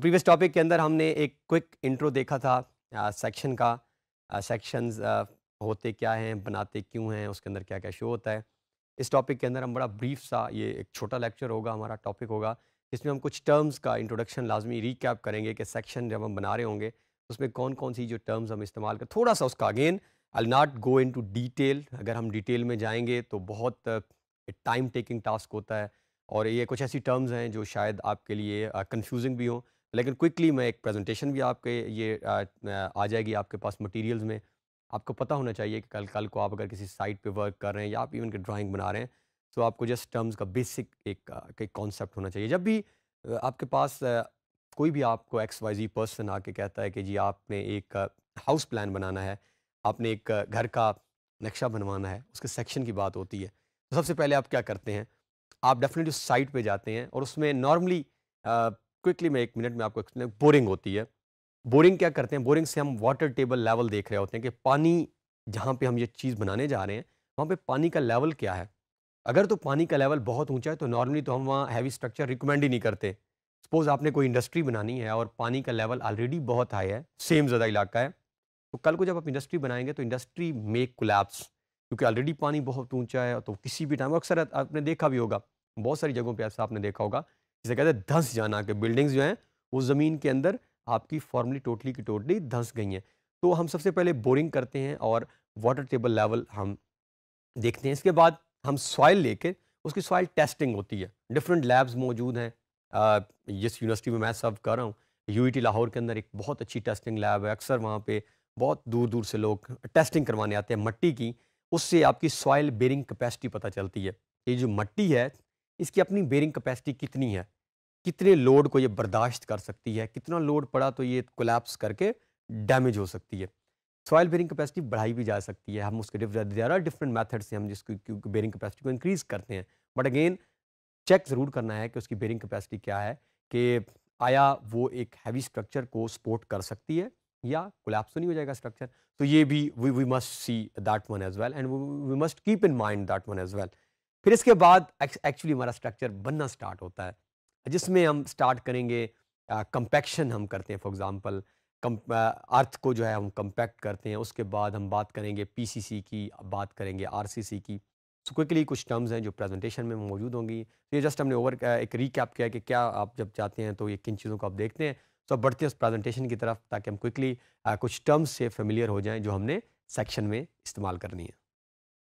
previous topic के अंदर हमने एक क्विक इंट्रो देखा था सेक्शन का सेक्शंस होते क्या हैं बनाते क्यों हैं उसके अंदर क्या क्या शो होता है इस टॉपिक के अंदर हम बड़ा ब्रीफ सा ये एक छोटा लेक्चर होगा हमारा टॉपिक होगा इसमें हम कुछ टर्म्स का इंट्रोडक्शन लाजमी रिकैप करेंगे कि सेक्शन जब हम बना रहे होंगे उसमें कौन कौन सी जो टर्म्स हम इस्तेमाल कर थोड़ा सा उसका again I not go into detail अगर हम डिटेल में जाएंगे तो बहुत टाइम टेकिंग टास्क होता है और ये कुछ ऐसी टर्म्स हैं जो शायद आपके लिए कन्फ्यूजिंग भी हों लेकिन क्विकली मैं एक प्रेजेंटेशन भी आपके ये आ, जाएगी आपके पास मटेरियल्स में आपको पता होना चाहिए कि कल कल को आप अगर किसी साइट पे वर्क कर रहे हैं या आप इवन के ड्राइंग बना रहे हैं सो तो so, आपको जस्ट टर्म्स का बेसिक एक एक कॉन्सेप्ट होना चाहिए जब भी आपके पास कोई भी आपको एक्स वाई जी पर्सन आके कहता है कि जी आपने एक हाउस प्लान बनाना है आपने एक घर का नक्शा बनवाना है उसके सेक्शन की बात होती है तो सबसे पहले आप क्या करते हैं आप डेफिनेटली उस साइट पर जाते हैं और उसमें नॉर्मली क्विकली मैं एक मिनट में आपको एक्सप्लेन बोरिंग होती है बोरिंग क्या करते हैं बोरिंग से हम वाटर टेबल लेवल देख रहे होते हैं कि पानी जहाँ पे हम ये चीज़ बनाने जा रहे हैं वहाँ पे पानी का लेवल क्या है अगर तो पानी का लेवल बहुत ऊंचा है तो नॉर्मली तो हम वहाँ हैवी स्ट्रक्चर रिकमेंड ही नहीं करते सपोज़ आपने कोई इंडस्ट्री बनानी है और पानी का लेवल ऑलरेडी बहुत हाई है सेम ज़्यादा इलाका है तो कल को जब आप इंडस्ट्री बनाएंगे तो इंडस्ट्री मेक कोलैप्स क्योंकि ऑलरेडी पानी बहुत ऊंचा है तो किसी भी टाइम अक्सर आपने देखा भी होगा बहुत सारी जगहों पर ऐसा आपने देखा होगा जिसे कहते हैं धंस जाना कि बिल्डिंग्स जो हैं वो ज़मीन के अंदर आपकी फॉर्मली टोटली की टोटली धंस गई हैं तो हम सबसे पहले बोरिंग करते हैं और वाटर टेबल लेवल हम देखते हैं इसके बाद हम सॉइल लेके उसकी सॉइल टेस्टिंग होती है डिफरेंट लैब्स मौजूद हैं जिस यूनिवर्सिटी में मैं सर्व कर रहा हूँ यू e लाहौर के अंदर एक बहुत अच्छी टेस्टिंग लैब है अक्सर वहाँ पर बहुत दूर दूर से लोग टेस्टिंग करवाने आते हैं मट्टी की उससे आपकी सॉइल बेरिंग कैपेसिटी पता चलती है ये जो मट्टी है इसकी अपनी बेरिंग कैपेसिटी कितनी है कितने लोड को ये बर्दाश्त कर सकती है कितना लोड पड़ा तो ये कोलैप्स करके डैमेज हो सकती है सॉयल बेरिंग कैपेसिटी बढ़ाई भी जा सकती है हम उसके देर डिफरेंट मेथड से हम जिसकी बेरिंग कैपेसिटी को इंक्रीज़ करते हैं बट अगेन चेक ज़रूर करना है कि उसकी बेरिंग कैपेसिटी क्या है कि आया वो एक हैवी स्ट्रक्चर को सपोर्ट कर सकती है या कोलैप्स तो नहीं हो जाएगा स्ट्रक्चर तो ये भी we we must see that one as well and we must keep in mind that one as well फिर इसके बाद एक्चुअली हमारा स्ट्रक्चर बनना स्टार्ट होता है जिसमें हम स्टार्ट करेंगे कंपेक्शन uh, हम करते हैं फॉर एग्ज़ाम्पल कम अर्थ को जो है हम कंपैक्ट करते हैं उसके बाद हम बात करेंगे पीसीसी की बात करेंगे आरसीसी की सो क्विकली कुछ टर्म्स हैं जो प्रेजेंटेशन में मौजूद होंगी तो ये जस्ट हमने ओवर एक रिकैप किया कि क्या आप जब जाते हैं तो ये किन चीज़ों को आप देखते हैं सो अब बढ़ते हैं उस प्रेजेंटेशन की तरफ ताकि हम क्विकली कुछ टर्म्स से फेमिलियर हो जाएँ जो हमने सेक्शन में इस्तेमाल करनी है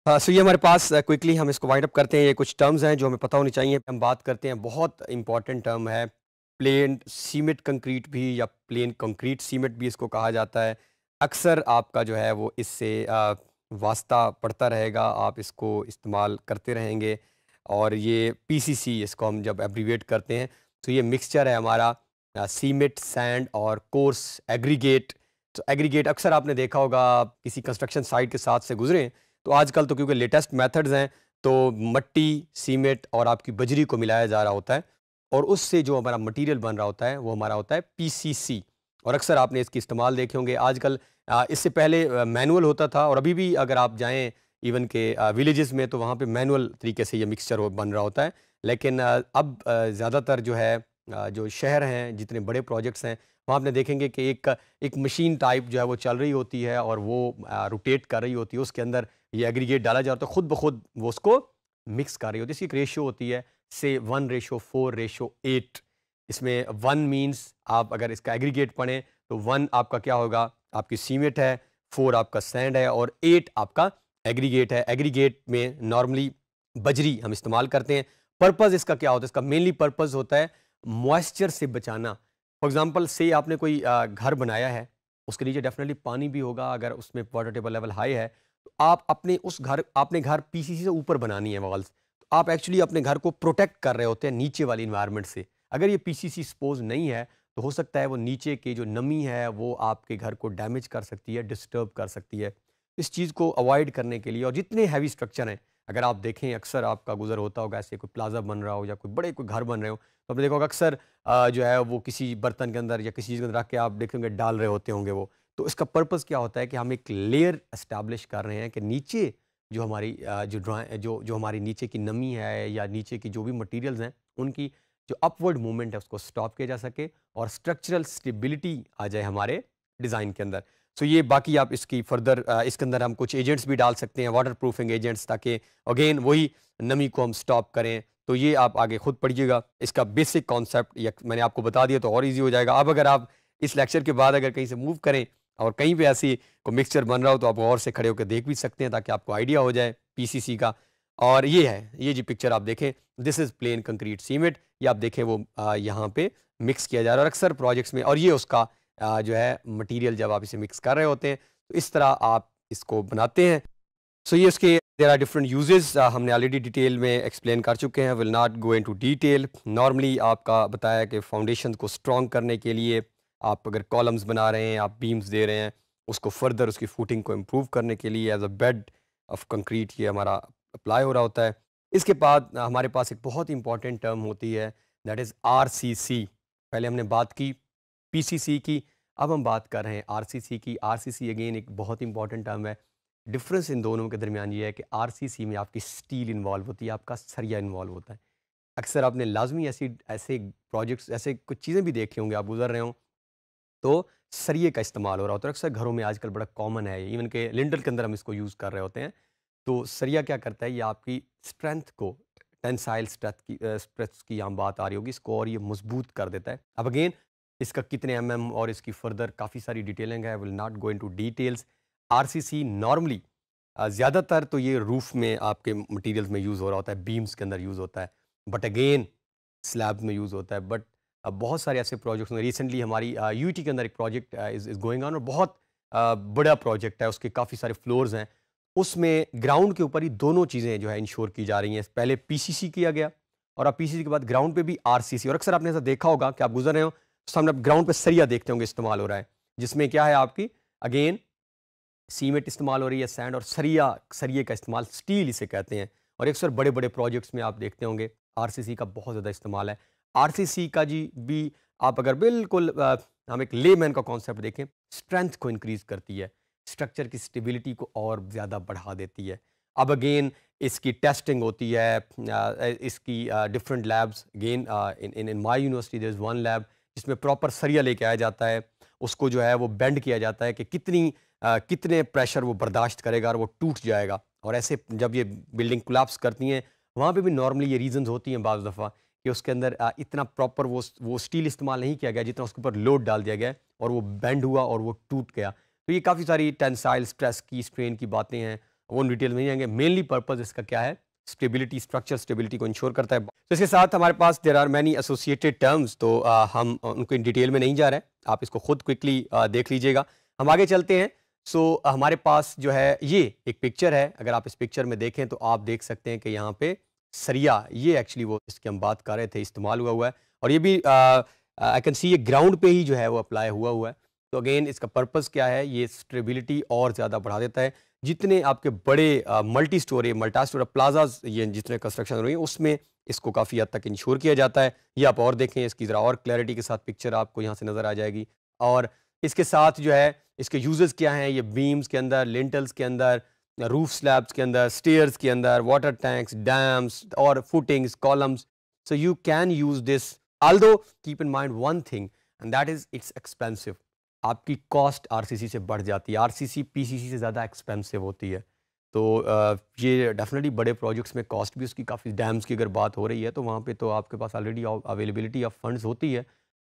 सो so, ये हमारे पास क्विकली हम इसको वाइंड अप करते हैं ये कुछ टर्म्स हैं जो हमें पता होनी चाहिए हम बात करते हैं बहुत इंपॉर्टेंट टर्म है प्लेन सीमेंट कंक्रीट भी या प्लेन कंक्रीट सीमेंट भी इसको कहा जाता है अक्सर आपका जो है वो इससे वास्ता पड़ता रहेगा आप इसको इस्तेमाल करते रहेंगे और ये पीसीसी इसको हम जब एब्रीवेट करते हैं तो ये मिक्सचर है हमारा सीमेंट सैंड और कोर्स एग्रीगेट तो एग्रीगेट अक्सर आपने देखा होगा आप किसी कंस्ट्रक्शन साइट के साथ से गुजरें तो आजकल तो क्योंकि लेटेस्ट मेथड्स हैं तो मट्टी सीमेंट और आपकी बजरी को मिलाया जा रहा होता है और उससे जो हमारा मटेरियल बन रहा होता है वो हमारा होता है पीसीसी और अक्सर आपने इसकी इस्तेमाल देखे होंगे आजकल इससे पहले मैनुअल होता था और अभी भी अगर आप जाएँ इवन के विलेजेस में तो वहाँ पे मैनुअल तरीके से ये मिक्सचर बन रहा होता है लेकिन अब ज़्यादातर जो है जो शहर हैं जितने बड़े प्रोजेक्ट्स हैं वहाँ आपने देखेंगे कि एक एक मशीन टाइप जो है वो चल रही होती है और वो रोटेट कर रही होती है उसके अंदर ये एग्रीगेट डाला जाता है तो खुद ब खुद वो उसको मिक्स कर रही होती है इसकी एक रेशियो होती है से one ratio four ratio eight इसमें वन मीन्स आप अगर इसका एग्रीगेट पढ़ें तो वन आपका क्या होगा आपकी सीमेंट है फोर आपका सैंड है और एट आपका एग्रीगेट है एग्रीगेट में नॉर्मली बजरी हम इस्तेमाल करते हैं पर्पज़ इसका क्या होता है इसका मेनली पर्पज़ होता है मॉइस्चर से बचाना फॉर एग्ज़ाम्पल से आपने कोई घर बनाया है उसके नीचे डेफिनेटली पानी भी होगा अगर उसमें वाटर टेबल लेवल हाई है तो आप अपने उस घर आपने घर पीसीसी से ऊपर बनानी है वॉल्स आप एक्चुअली अपने घर को प्रोटेक्ट कर रहे होते हैं नीचे वाली इन्वायरमेंट से अगर ये पीसीसी सी नहीं है तो हो सकता है वो नीचे के जो नमी है वो आपके घर को डैमेज कर सकती है डिस्टर्ब कर सकती है इस चीज़ को अवॉइड करने के लिए और जितने हैवी स्ट्रक्चर हैं अगर आप देखें अक्सर आपका गुजर होता होगा ऐसे कोई प्लाजा बन रहा हो या कोई बड़े कोई घर बन रहे हो तो आपने देखोगे अक्सर जो है वो किसी बर्तन के अंदर या किसी चीज़ के अंदर रख के आप देखेंगे डाल रहे होते होंगे वो तो इसका पर्पज़ क्या होता है कि हम एक लेयर इस्टेब्लिश कर रहे हैं कि नीचे जो हमारी जो ड्रा जो जो हमारी नीचे की नमी है या नीचे की जो भी मटेरियल्स हैं उनकी जो अपवर्ड मूवमेंट है उसको स्टॉप किया जा सके और स्ट्रक्चरल स्टेबिलिटी आ जाए हमारे डिज़ाइन के अंदर सो so ये बाकी आप इसकी फर्दर इसके अंदर हम कुछ एजेंट्स भी डाल सकते हैं वाटर प्रूफिंग एजेंट्स ताकि अगेन वही नमी को हम स्टॉप करें तो ये आप आगे खुद पढ़िएगा इसका बेसिक कॉन्सेप्ट मैंने आपको बता दिया तो और ईजी हो जाएगा अब अगर आप इस लेक्चर के बाद अगर कहीं से मूव करें और कहीं पे ऐसी को मिक्सचर बन रहा हो तो आप गौर से खड़े होकर देख भी सकते हैं ताकि आपको आइडिया हो जाए पीसीसी का और ये है ये जी पिक्चर आप देखें this is plain concrete cement ये आप देखें वो यहाँ पे मिक्स किया जा रहा है और अक्सर प्रोजेक्ट्स में और ये उसका आ, जो है मटीरियल जब आप इसे मिक्स कर रहे होते हैं तो इस तरह आप इसको बनाते हैं सो so, ये उसके देर आर डिफरेंट यूजेज हमने ऑलरेडी डिटेल में एक्सप्लेन कर चुके हैं will not go into detail normally आपका बताया कि फाउंडेशन को स्ट्रॉन्ग करने के लिए आप अगर कॉलम्स बना रहे हैं आप बीम्स दे रहे हैं उसको फर्दर उसकी फूटिंग को इम्प्रूव करने के लिए as a bed of concrete ये हमारा अप्लाई हो रहा होता है इसके बाद हमारे पास एक बहुत इंपॉर्टेंट टर्म होती है दैट इज़ आर पहले हमने बात की पी की अब हम बात कर रहे हैं आर की आर अगेन एक बहुत इंपॉर्टेंट टर्म है डिफरेंस इन दोनों के दरमियान ये है कि आर में आपकी स्टील इन्वॉल्व होती है आपका सरिया इन्वॉल्व होता है अक्सर आपने लाजमी ऐसी ऐसे प्रोजेक्ट्स ऐसे कुछ चीज़ें भी देखे होंगे आप गुजर रहे हों तो सरिये का इस्तेमाल हो रहा होता है अक्सर घरों में आजकल बड़ा कॉमन है इवन के लिंडर के अंदर हम इसको यूज़ कर रहे होते हैं तो सरिया क्या करता है ये आपकी स्ट्रेंथ को टेंसाइल स्ट्रेथ की स्ट्रेथ की आम बात आ रही होगी इसको और ये मजबूत कर देता है अब अगेन इसका कितने एम mm और इसकी फर्दर काफ़ी सारी डिटेलिंग है will not go into details R C C normally ज़्यादातर तो ये रूफ में आपके मटीरियल्स में यूज़ हो रहा होता है बीम्स के अंदर यूज़ होता है बट अगेन स्लैब में यूज़ होता है बट बहुत सारे ऐसे प्रोजेक्ट्स हैं रिसेंटली हमारी यू के अंदर एक प्रोजेक्ट इज़ गोइंग ऑन और बहुत बड़ा प्रोजेक्ट है उसके काफ़ी सारे फ्लोर्स हैं उसमें ग्राउंड के ऊपर ही दोनों चीज़ें जो है इंश्योर की जा रही हैं पहले पी किया गया और अब पी के बाद ग्राउंड पे भी आर और अक्सर आपने ऐसा देखा होगा कि आप गुजर रहे हो तो सामने आप ग्राउंड पर सरिया देखते होंगे इस्तेमाल हो रहा है जिसमें क्या है आपकी अगेन सीमेंट इस्तेमाल हो रही है सैंड और सरिया सरिए का इस्तेमाल स्टील इसे कहते हैं और अक्सर बड़े बड़े प्रोजेक्ट्स में आप देखते होंगे आर का बहुत ज़्यादा इस्तेमाल है आरसीसी का जी बी आप अगर बिल्कुल हम एक लेमैन का कॉन्सेप्ट देखें स्ट्रेंथ को इंक्रीज करती है स्ट्रक्चर की स्टेबिलिटी को और ज़्यादा बढ़ा देती है अब अगेन इसकी टेस्टिंग होती है इसकी different labs again in in my university there is one lab जिसमें प्रॉपर सरिया लेके आया जाता है उसको जो है वो बेंड किया जाता है कि कितनी आ, कितने प्रेशर वो बर्दाश्त करेगा और वो टूट जाएगा और ऐसे जब ये बिल्डिंग कोलाप्स करती हैं वहाँ पे भी नॉर्मली ये रीजंस होती हैं बज़ दफ़ा कि उसके अंदर इतना प्रॉपर वो वो स्टील इस्तेमाल नहीं किया गया जितना उसके ऊपर लोड डाल दिया गया और वो बैंड हुआ और वो टूट गया तो ये काफ़ी सारी टेंसाइल स्ट्रेस की स्ट्रेन की बातें हैं वो डिटेल में नहीं आएंगे मेनली पर्पज़ इसका क्या है स्टेबिलिटी स्ट्रक्चर स्टेबिलिटी को इंश्योर करता है तो इसके साथ हमारे पास there are many associated terms तो आ, हम उनको इन डिटेल में नहीं जा रहे आप इसको खुद क्विकली देख लीजिएगा हम आगे चलते हैं सो so, हमारे पास जो है ये एक पिक्चर है अगर आप इस पिक्चर में देखें तो आप देख सकते हैं कि यहाँ पे सरिया ये एक्चुअली वो इसकी हम बात कर रहे थे इस्तेमाल हुआ हुआ है और ये भी आई कैन सी ये ग्राउंड पे ही जो है वो अप्लाई हुआ हुआ है तो अगेन इसका पर्पस क्या है ये स्टेबिलिटी और ज़्यादा बढ़ा देता है जितने आपके बड़े multi storey multi store plazas ये जितने कंस्ट्रक्शन हुई रही उसमें इसको काफ़ी हद तक इंश्योर किया जाता है ये आप और देखें इसकी ज़रा और क्लैरिटी के साथ पिक्चर आपको यहाँ से नज़र आ जाएगी और इसके साथ जो है इसके यूज़र्स क्या हैं ये बीम्स के अंदर लेंटल्स के अंदर रूफ स्लैब्स के अंदर स्टेयर्स के अंदर वाटर टैंक्स डैम्स और footings columns so you can use this though keep in mind one thing and that is it's expensive आपकी कॉस्ट आरसीसी से बढ़ जाती है आरसीसी पीसीसी से ज़्यादा एक्सपेंसिव होती है तो ये डेफिनेटली बड़े प्रोजेक्ट्स में कॉस्ट भी उसकी काफ़ी डैम्स की अगर बात हो रही है तो वहाँ पे तो आपके पास ऑलरेडी अवेलेबिलिटी ऑफ फंड्स होती है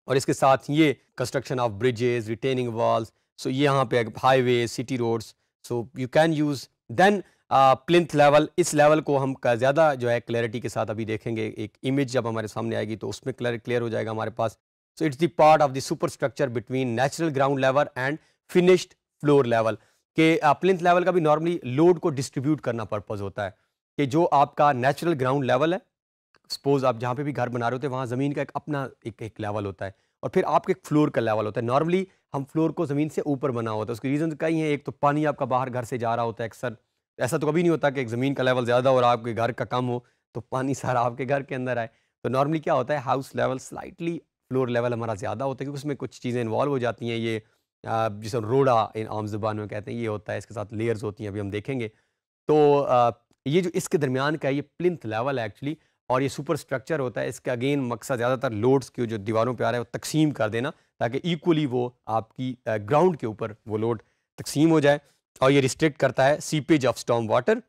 और इसके साथ ये construction of bridges retaining walls so ये यहाँ पे highway city roads so you can use then plinth level इस लेवल को हम ज़्यादा जो है क्लैरिटी के साथ अभी देखेंगे एक इमेज जब हमारे सामने आएगी तो उसमें क्लियर क्लियर हो जाएगा हमारे पास so it's the part of the super structure between natural ground level and finished floor level के प्लिंथ uh, लेवल का भी नॉर्मली लोड को डिस्ट्रीब्यूट करना पर्पज़ होता है कि जो आपका नेचुरल ग्राउंड लेवल है सपोज़ आप जहाँ पे भी घर बना रहे होते हैं वहाँ ज़मीन का एक अपना एक एक लेवल होता है और फिर आपके फ्लोर का लेवल होता है नॉर्मली हम फ्लोर को ज़मीन से ऊपर बना होता है उसके रीज़न कई हैं एक तो पानी आपका बाहर घर से जा रहा होता है अक्सर ऐसा तो कभी नहीं होता कि ज़मीन का लेवल ज़्यादा और आपके घर का कम हो तो पानी सारा आपके घर के अंदर आए तो नॉर्मली क्या होता है house level slightly floor level हमारा ज़्यादा होता है क्योंकि उसमें कुछ चीज़ें इन्वॉल्व हो जाती हैं ये जिसमें रोड़ा इन आम जुबान में कहते हैं ये होता है इसके साथ लेयर्स होती हैं अभी हम देखेंगे तो ये जो इसके दरमियान का ये प्लिथ लेवल है एक्चुअली और ये सुपर स्ट्रक्चर होता है इसका अगेन मकसद ज़्यादातर लोड्स की जो दीवारों पर आ रहा है वो तकसीम कर देना ताकि इक्वली वो आपकी ग्राउंड के ऊपर वो लोड तकसीम हो जाए और ये रिस्ट्रिक्ट करता है seepage of storm water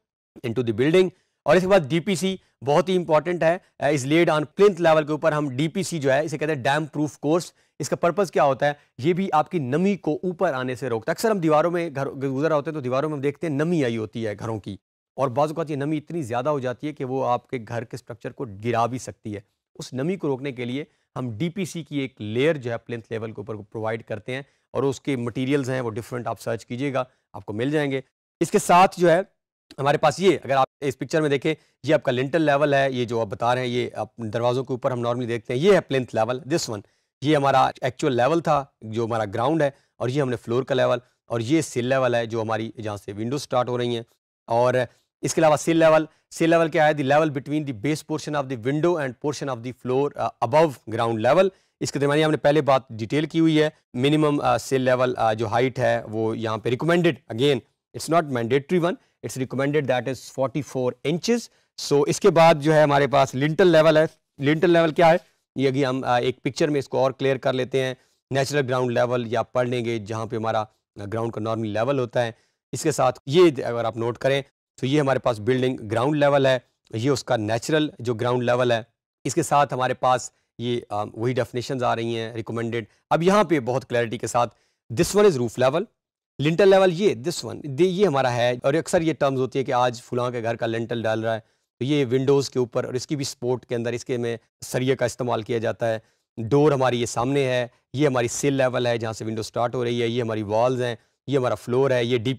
into the building और इसके बाद डीपीसी बहुत ही इंपॉर्टेंट है इस लेड ऑन प्लिथ लेवल के ऊपर हम डी जो है इसे कहते हैं डैम प्रूफ कोर्स इसका पर्पज़ क्या होता है ये भी आपकी नमी को ऊपर आने से रोकता है अक्सर हम दीवारों में घर गुजर होते हैं तो दीवारों में हम देखते हैं नमी आई होती है घरों की और बाज़ात ये नमी इतनी ज़्यादा हो जाती है कि वो आपके घर के स्ट्रक्चर को गिरा भी सकती है उस नमी को रोकने के लिए हम डीपीसी की एक लेयर जो है प्लेंथ लेवल के ऊपर प्रोवाइड करते हैं और उसके मटेरियल्स हैं वो डिफरेंट आप सर्च कीजिएगा आपको मिल जाएंगे इसके साथ जो है हमारे पास ये अगर आप इस पिक्चर में देखें ये आपका लिंटल लेवल है ये जो आप बता रहे हैं ये आप दरवाज़ों के ऊपर हम नॉर्मली देखते हैं ये है प्लेंथ लेवल दिस वन ये हमारा एक्चुअल लेवल था जो हमारा ग्राउंड है और ये हमने फ्लोर का लेवल और ये सिल लेवल है जो हमारी जहाँ से विंडो स्टार्ट हो रही हैं और इसके अलावा सी लेवल सी लेवल क्या है the level between the base portion of the window and portion of the floor above ground level इसके दरमियान हमने पहले बात डिटेल की हुई है मिनिमम सेल लेवल जो हाइट है वो यहाँ पे recommended again it's not mandatory one it's recommended that is 44 four inches सो इसके बाद जो है हमारे पास लिंटल लेवल है लिंटल लेवल क्या है ये अभी हम uh, एक पिक्चर में इसको और क्लियर कर लेते हैं नेचुरल ग्राउंड लेवल या पढ़ लेंगे जहाँ पे हमारा ग्राउंड uh, का नॉर्मल लेवल होता है इसके साथ ये अगर आप नोट करें तो ये हमारे पास बिल्डिंग ग्राउंड लेवल है ये उसका नेचुरल जो ग्राउंड लेवल है इसके साथ हमारे पास ये वही डेफिनेशन आ रही हैं रिकमेंडेड अब यहाँ पे बहुत क्लैरिटी के साथ this one is roof level lintel level ये दिस वन ये हमारा है और अक्सर ये टर्म्स होती है कि आज फुला के घर का लिंटल डाल रहा है तो ये विंडोज़ के ऊपर और इसकी भी स्पोर्ट के अंदर इसके में सरिये का इस्तेमाल किया जाता है डोर हमारी ये सामने है ये हमारी सेल लेवल है जहाँ से विंडो स्टार्ट हो रही है ये हमारी वॉल्स हैं ये हमारा फ्लोर है ये डी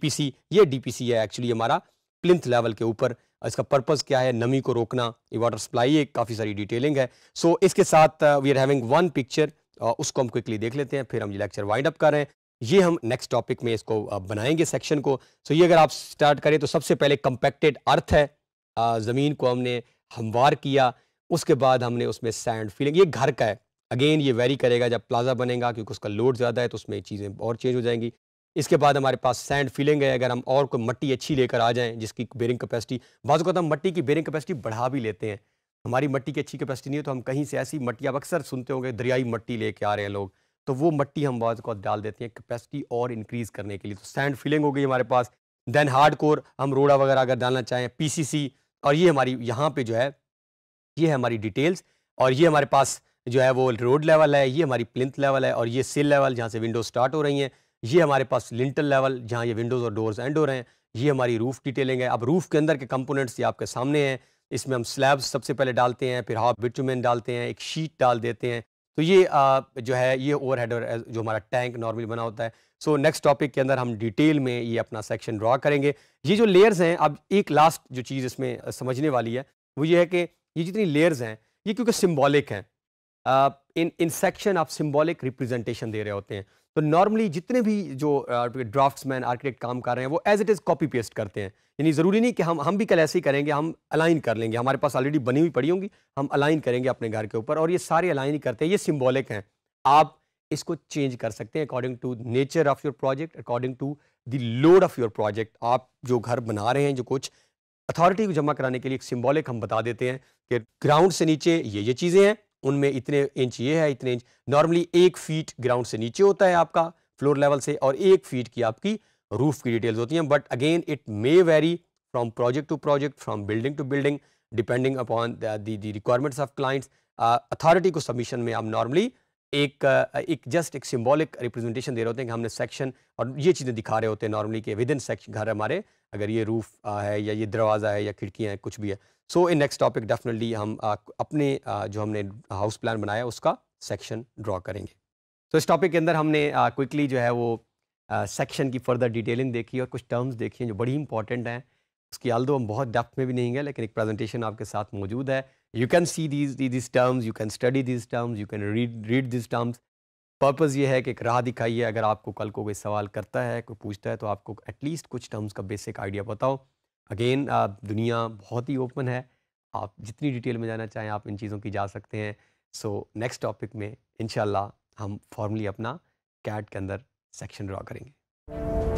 ये डी है एक्चुअली हमारा प्लिंथ लेवल के ऊपर इसका पर्पज़ क्या है नमी को रोकना ये वाटर सप्लाई एक काफ़ी सारी डिटेलिंग है सो so, इसके साथ we are having one picture उसको हम क्विकली देख लेते हैं फिर हम ये लेक्चर वाइंड अप कर रहे हैं ये हम नेक्स्ट टॉपिक में इसको uh, बनाएंगे सेक्शन को सो so, ये अगर आप स्टार्ट करें तो सबसे पहले कंपेक्टेड अर्थ है uh, ज़मीन को हमने हमवार किया उसके बाद हमने उसमें सैंड फीलिंग ये घर का है अगेन ये वेरी करेगा जब प्लाजा बनेगा क्योंकि उसका लोड ज़्यादा है तो उसमें चीज़ें और चेंज हो जाएंगी इसके बाद हमारे पास सैंड फीलिंग है अगर हम और कोई मट्टी अच्छी लेकर आ जाएं जिसकी बेरिंग कैपेसिटी का हम मट्टी की बेरिंग कैपेसिटी बढ़ा भी लेते हैं हमारी मट्टी की अच्छी कैपेसिटी नहीं है तो हम कहीं से ऐसी मट्टी आप अक्सर सुनते होंगे दरियाई मट्टी लेके आ रहे हैं लोग तो वो मट्टी हम बाज़ डाल देते हैं कैपेसिटी और इंक्रीज़ करने के लिए तो सैंड फीलिंग हो गई हमारे पास देन हार्ड कोर हम रोड़ा वगैरह अगर डालना चाहें पी और ये हमारी यहाँ पर जो है ये है हमारी डिटेल्स और ये हमारे पास जो है वो रोड लेवल है ये हमारी प्लिंथ लेवल है और ये सिल लेवल जहाँ से विंडो स्टार्ट हो रही हैं ये हमारे पास लिंटल लेवल जहाँ ये विंडोज़ और डोर्स एंड डोर हैं ये हमारी रूफ़ डिटेलिंग है अब रूफ़ के अंदर के कंपोनेंट्स ये आपके सामने हैं इसमें हम स्लैब्स सबसे पहले डालते हैं फिर हाफ बिटुमेन डालते हैं एक शीट डाल देते हैं तो ये आ, जो है ये ओवर हेड जो हमारा टैंक नॉर्मली बना होता है सो नेक्स्ट टॉपिक के अंदर हम डिटेल में ये अपना सेक्शन ड्रा करेंगे ये जो लेयर्स हैं अब एक लास्ट जो चीज़ इसमें समझने वाली है वो ये है कि ये जितनी लेयर्स हैं ये क्योंकि सिम्बॉलिक हैं इन इन सेक्शन आप सिम्बॉलिक रिप्रेजेंटेशन दे रहे होते हैं तो नॉर्मली जितने भी जो ड्राफ्ट्समैन आर्किटेक्ट काम कर रहे हैं वो as it is copy paste करते हैं यानी ज़रूरी नहीं कि हम हम भी कल ऐसे ही करेंगे हम अलाइन कर लेंगे हमारे पास ऑलरेडी बनी हुई पड़ी होंगी हम अलाइन करेंगे अपने घर के ऊपर और ये सारे अलाइन ही करते हैं ये सिम्बॉलिक हैं आप इसको चेंज कर सकते हैं according to nature of your project according to the load of your project आप जो घर बना रहे हैं जो कुछ अथॉरिटी को जमा कराने के लिए एक सिम्बॉलिक हम बता देते हैं कि ग्राउंड से नीचे ये ये चीज़ें हैं उनमें इतने इंच ये है इतने इंच नॉर्मली एक फीट ग्राउंड से नीचे होता है आपका फ्लोर लेवल से और एक फीट की आपकी रूफ की डिटेल्स होती हैं but again it may vary from project to project from building to building depending upon the requirements of clients authority को सबमिशन में आप नॉर्मली एक एक जस्ट एक सिंबॉलिक रिप्रेजेंटेशन दे रहे होते हैं कि हमने सेक्शन और ये चीज़ें दिखा रहे होते हैं नॉर्मली के विद इन सेक्शन घर हमारे अगर ये रूफ है या ये दरवाज़ा है या खिड़कियाँ हैं कुछ भी है so in next topic definitely हम अपने जो हमने हाउस प्लान बनाया उसका सेक्शन ड्रॉ करेंगे तो so, इस टॉपिक के अंदर हमने क्विकली जो है वो सेक्शन की फर्दर डिटेलिंग देखी और कुछ टर्म्स देखी हैं जो बड़ी इंपॉर्टेंट हैं उसकी आल हम बहुत डेप्थ में भी नहीं गए लेकिन एक प्रेजेंटेशन आपके साथ मौजूद है you can see these this terms you can study this terms you can read read this terms purpose ये है कि एक राह दिखाइए अगर आपको कल को कोई सवाल करता है कोई पूछता है तो आपको एटलीस्ट कुछ टर्म्स का बेसिक आइडिया बताओ अगेन uh, दुनिया बहुत ही ओपन है आप जितनी डिटेल में जाना चाहें आप इन चीज़ों की जा सकते हैं सो नेक्स्ट टॉपिक में इनशाला हम फॉर्मली अपना कैट के अंदर सेक्शन ड्रा करेंगे